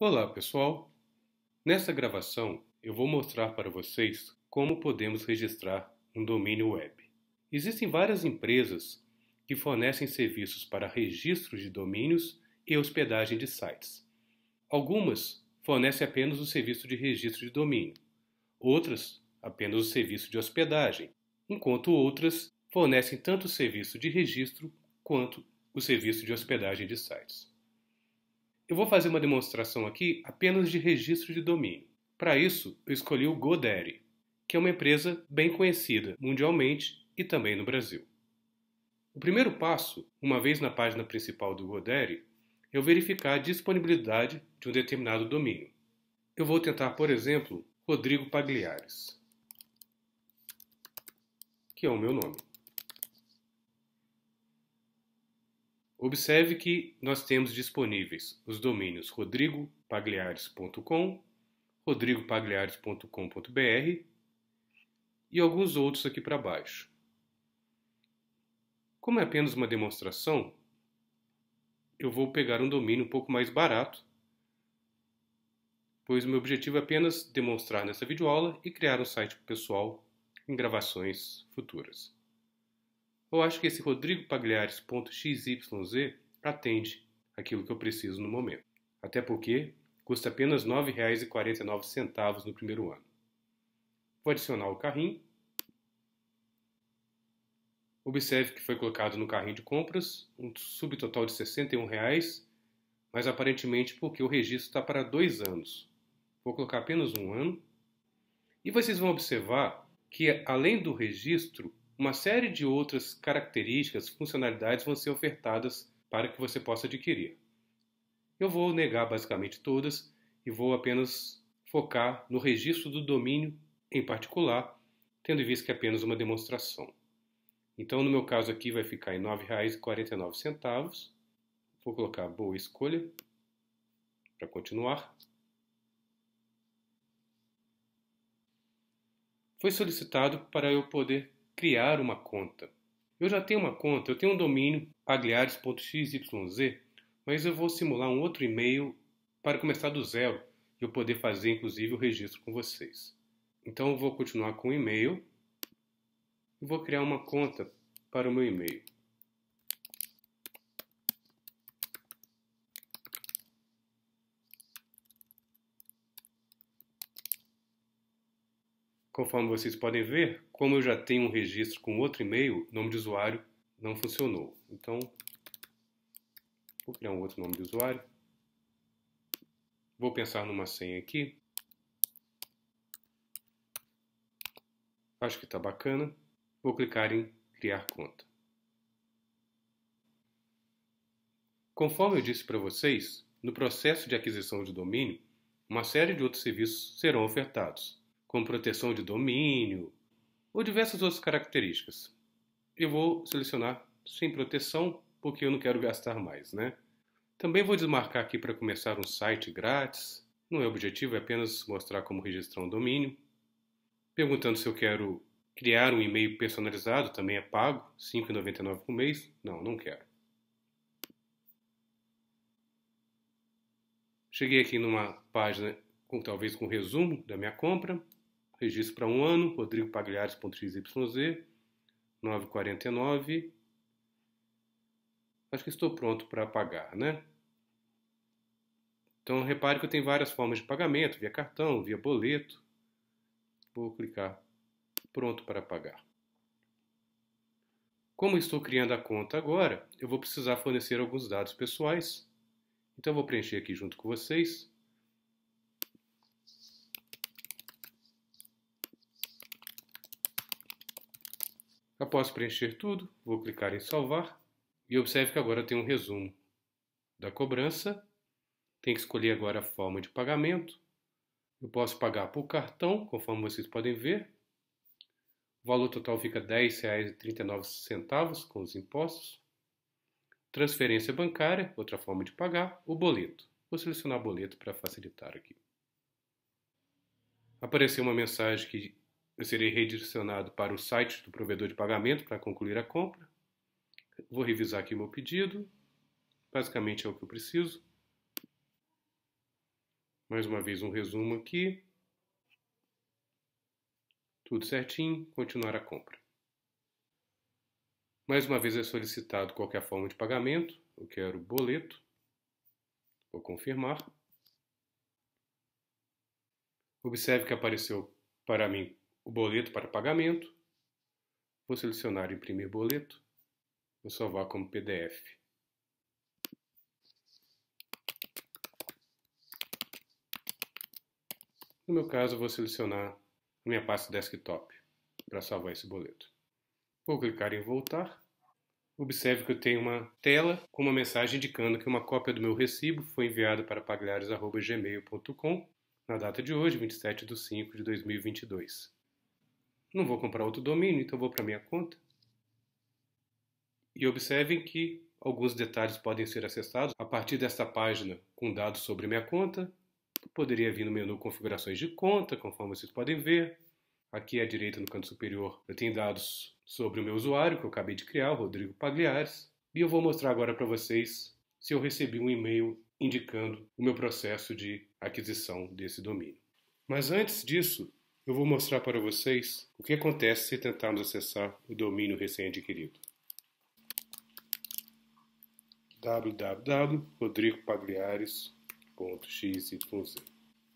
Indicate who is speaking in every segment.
Speaker 1: Olá, pessoal! Nesta gravação, eu vou mostrar para vocês como podemos registrar um domínio web. Existem várias empresas que fornecem serviços para registro de domínios e hospedagem de sites. Algumas fornecem apenas o serviço de registro de domínio, outras apenas o serviço de hospedagem, enquanto outras fornecem tanto o serviço de registro quanto o serviço de hospedagem de sites. Eu vou fazer uma demonstração aqui apenas de registro de domínio. Para isso, eu escolhi o GoDaddy, que é uma empresa bem conhecida mundialmente e também no Brasil. O primeiro passo, uma vez na página principal do GoDaddy, é verificar a disponibilidade de um determinado domínio. Eu vou tentar, por exemplo, Rodrigo Pagliares, que é o meu nome. Observe que nós temos disponíveis os domínios rodrigopagliares.com, rodrigopagliares.com.br e alguns outros aqui para baixo. Como é apenas uma demonstração, eu vou pegar um domínio um pouco mais barato, pois o meu objetivo é apenas demonstrar nessa videoaula e criar um site pessoal em gravações futuras. Ou acho que esse Rodrigo Pagliares.xyz atende aquilo que eu preciso no momento. Até porque custa apenas R$ 9,49 no primeiro ano. Vou adicionar o carrinho. Observe que foi colocado no carrinho de compras um subtotal de R$ 61,00, mas aparentemente porque o registro está para dois anos. Vou colocar apenas um ano. E vocês vão observar que, além do registro, uma série de outras características, funcionalidades vão ser ofertadas para que você possa adquirir. Eu vou negar basicamente todas e vou apenas focar no registro do domínio em particular, tendo em vista que é apenas uma demonstração. Então, no meu caso aqui, vai ficar em R$ 9,49. Vou colocar boa escolha para continuar. Foi solicitado para eu poder criar uma conta. Eu já tenho uma conta, eu tenho um domínio pagliares.xyz, mas eu vou simular um outro e-mail para começar do zero e eu poder fazer inclusive o registro com vocês. Então eu vou continuar com o e-mail e vou criar uma conta para o meu e-mail. Conforme vocês podem ver, como eu já tenho um registro com outro e-mail, nome de usuário não funcionou. Então, vou criar um outro nome de usuário. Vou pensar numa senha aqui. Acho que está bacana. Vou clicar em criar conta. Conforme eu disse para vocês, no processo de aquisição de domínio, uma série de outros serviços serão ofertados como proteção de domínio ou diversas outras características. Eu vou selecionar sem proteção porque eu não quero gastar mais, né? Também vou desmarcar aqui para começar um site grátis. Não é objetivo, é apenas mostrar como registrar um domínio. Perguntando se eu quero criar um e-mail personalizado, também é pago, R$ 5,99 por mês. Não, não quero. Cheguei aqui numa página, com, talvez com um resumo da minha compra registro para um ano, Rodrigo pagliaresxyz 949. Acho que estou pronto para pagar, né? Então, repare que eu tenho várias formas de pagamento, via cartão, via boleto. Vou clicar pronto para pagar. Como estou criando a conta agora, eu vou precisar fornecer alguns dados pessoais. Então, vou preencher aqui junto com vocês. Após preencher tudo, vou clicar em salvar e observe que agora tem um resumo da cobrança. Tem que escolher agora a forma de pagamento. Eu posso pagar por cartão, conforme vocês podem ver. O valor total fica R$ 10,39 com os impostos. Transferência bancária, outra forma de pagar, o boleto. Vou selecionar boleto para facilitar aqui. Apareceu uma mensagem que eu serei redirecionado para o site do provedor de pagamento para concluir a compra. Vou revisar aqui meu pedido. Basicamente é o que eu preciso. Mais uma vez um resumo aqui. Tudo certinho, continuar a compra. Mais uma vez é solicitado qualquer forma de pagamento. Eu quero boleto. Vou confirmar. Observe que apareceu para mim o boleto para pagamento. Vou selecionar imprimir boleto. Vou salvar como PDF. No meu caso, vou selecionar a minha pasta desktop para salvar esse boleto. Vou clicar em voltar. Observe que eu tenho uma tela com uma mensagem indicando que uma cópia do meu recibo foi enviada para pagliares.gmail.com na data de hoje, 27 de 5 de 2022. Não vou comprar outro domínio, então vou para minha conta. E observem que alguns detalhes podem ser acessados a partir desta página com dados sobre minha conta. Poderia vir no menu configurações de conta, conforme vocês podem ver. Aqui à direita, no canto superior, eu tenho dados sobre o meu usuário que eu acabei de criar, o Rodrigo Pagliares. E eu vou mostrar agora para vocês se eu recebi um e-mail indicando o meu processo de aquisição desse domínio. Mas antes disso, eu vou mostrar para vocês o que acontece se tentarmos acessar o domínio recém-adquirido. www.rodrigopagliares.xyz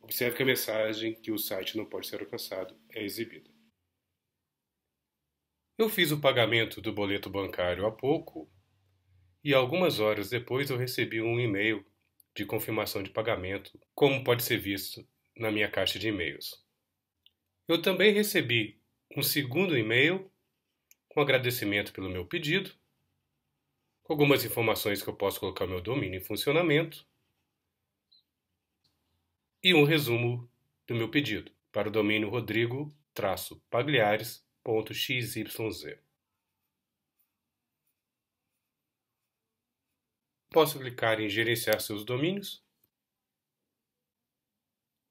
Speaker 1: Observe que a mensagem que o site não pode ser alcançado é exibida. Eu fiz o pagamento do boleto bancário há pouco e algumas horas depois eu recebi um e-mail de confirmação de pagamento, como pode ser visto na minha caixa de e-mails. Eu também recebi um segundo e-mail com agradecimento pelo meu pedido, com algumas informações que eu posso colocar meu domínio em funcionamento e um resumo do meu pedido para o domínio rodrigo-pagliares.xyz. Posso clicar em gerenciar seus domínios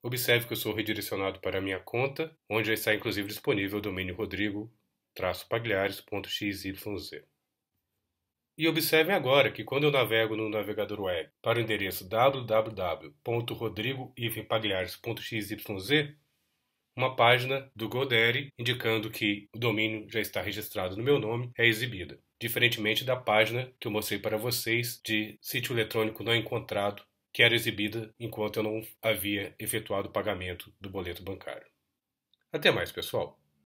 Speaker 1: Observe que eu sou redirecionado para a minha conta, onde já está inclusive disponível o domínio rodrigo-pagliares.xyz. E observem agora que quando eu navego no navegador web para o endereço www.rodrigo-pagliares.xyz, uma página do Godaddy indicando que o domínio já está registrado no meu nome é exibida, diferentemente da página que eu mostrei para vocês de sítio eletrônico não encontrado que era exibida enquanto eu não havia efetuado o pagamento do boleto bancário. Até mais, pessoal!